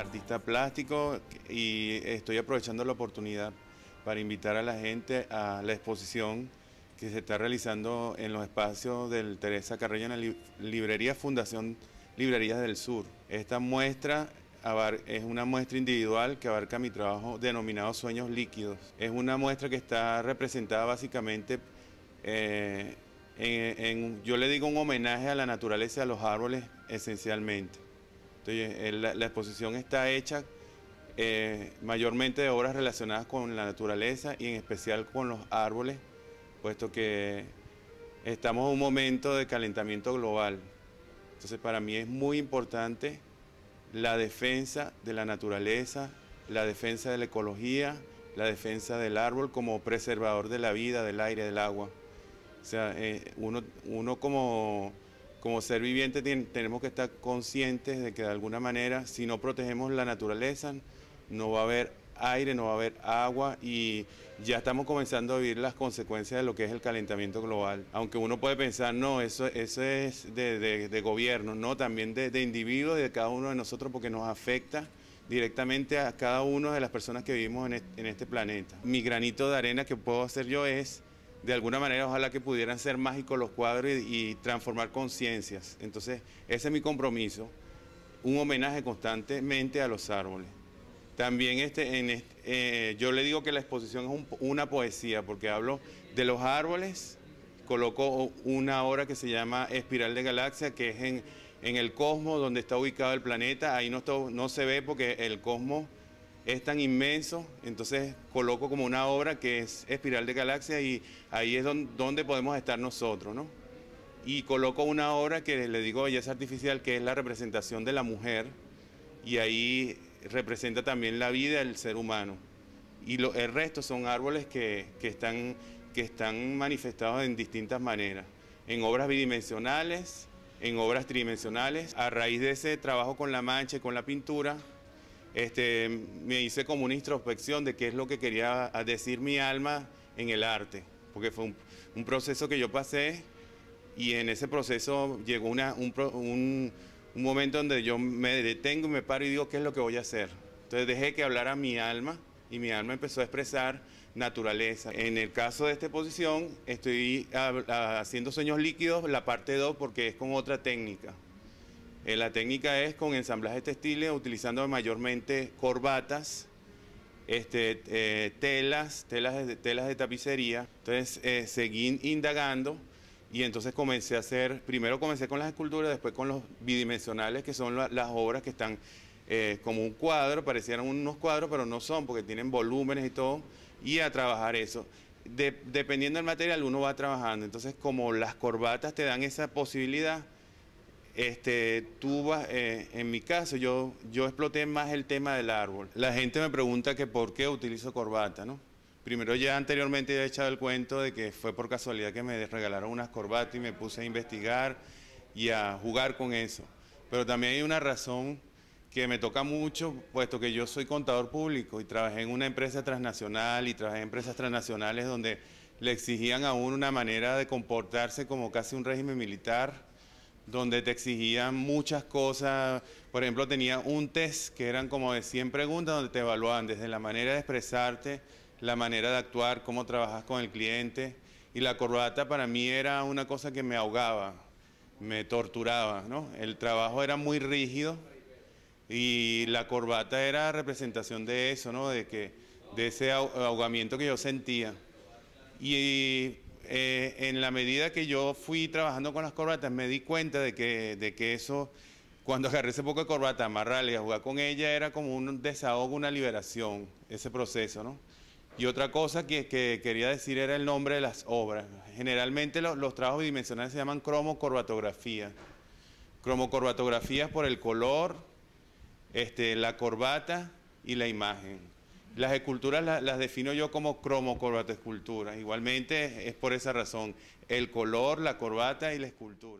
artista plástico y estoy aprovechando la oportunidad para invitar a la gente a la exposición que se está realizando en los espacios del Teresa Carreño en la librería Fundación Librerías del Sur. Esta muestra es una muestra individual que abarca mi trabajo denominado Sueños Líquidos. Es una muestra que está representada básicamente, eh, en, en, yo le digo un homenaje a la naturaleza y a los árboles esencialmente. Entonces, eh, la, exposición está hecha eh, mayormente de obras relacionadas con la naturaleza y en especial con los árboles, puesto que estamos en un momento de calentamiento global. Entonces para mí es muy importante la defensa de la naturaleza, la defensa de la ecología, la defensa del árbol como preservador de la vida, del aire, del agua. O sea, eh, uno, uno como como ser viviente tenemos que estar conscientes de que de alguna manera si no protegemos la naturaleza no va a haber aire, no va a haber agua y ya estamos comenzando a vivir las consecuencias de lo que es el calentamiento global. Aunque uno puede pensar, no, eso, eso es de, gobierno, no, también de, individuos y de cada uno de nosotros porque nos afecta directamente a cada una de las personas que vivimos en en este planeta. Mi granito de arena que puedo hacer yo es de alguna manera ojalá que pudieran ser mágicos los cuadros y, transformar conciencias. Entonces, ese es mi compromiso, un homenaje constantemente a los árboles. También este, en eh, yo le digo que la exposición es una poesía, porque hablo de los árboles, coloco una obra que se llama Espiral de Galaxia, que es en, el cosmos donde está ubicado el planeta, ahí no, no se ve porque el cosmos es tan inmenso, entonces coloco como una obra que es Espiral de Galaxia y ahí es donde podemos estar nosotros, ¿no? Y coloco una obra que le digo es artificial, que es la representación de la mujer, y ahí representa también la vida del ser humano. Y el resto son árboles que, están, que están manifestados en distintas maneras, en obras bidimensionales, en obras tridimensionales. A raíz de ese trabajo con la mancha y con la pintura, este, me hice como una introspección de qué es lo que quería decir mi alma en el arte, porque fue un, proceso que yo pasé y en ese proceso llegó una, un, un, momento donde yo me detengo y me paro y digo qué es lo que voy a hacer. Entonces dejé que hablara mi alma y mi alma empezó a expresar naturaleza. En el caso de esta exposición estoy haciendo sueños líquidos, la parte 2, porque es con otra técnica. Eh, la técnica es con ensamblaje textiles, utilizando mayormente corbatas, este, eh, telas, telas de, telas de tapicería. Entonces eh, seguí indagando y entonces comencé a hacer, primero comencé con las esculturas, después con los bidimensionales, que son las obras que están como un cuadro, parecieran unos cuadros, pero no son, porque tienen volúmenes y todo, y a trabajar eso. dependiendo del material, uno va trabajando. Entonces, como las corbatas te dan esa posibilidad, este, tú vas, eh, en mi caso, yo, yo exploté más el tema del árbol. La gente me pregunta que por qué utilizo corbata, ¿no? Primero ya anteriormente he echado el cuento de que fue por casualidad que me regalaron unas corbatas y me puse a investigar y a jugar con eso. Pero también hay una razón que me toca mucho, puesto que yo soy contador público y trabajé en una empresa transnacional y trabajé en empresas transnacionales donde le exigían a uno una manera de comportarse como casi un régimen militar donde te exigían muchas cosas. Por ejemplo, tenía un test que eran como de 100 preguntas donde te evaluaban desde la manera de expresarte, la manera de actuar, cómo trabajas con el cliente. Y la corbata para mí era una cosa que me ahogaba, me torturaba. ¿no? El trabajo era muy rígido y la corbata era representación de eso, ¿no? de, que, de ese ahogamiento que yo sentía. Y eh, en la medida que yo fui trabajando con las corbatas, me di cuenta de que, de que eso, cuando agarré ese poco de corbata, amarrarla y a jugar con ella, era como un desahogo, una liberación, ese proceso, Y otra cosa que, que quería decir era el nombre de las obras. Generalmente los, trabajos bidimensionales se llaman cromocorbatografía. Cromocorbatografía es por el color, este, la corbata y la imagen. Las esculturas las, defino yo como cromo corbata escultura. Igualmente es por esa razón, el color, la corbata y la escultura.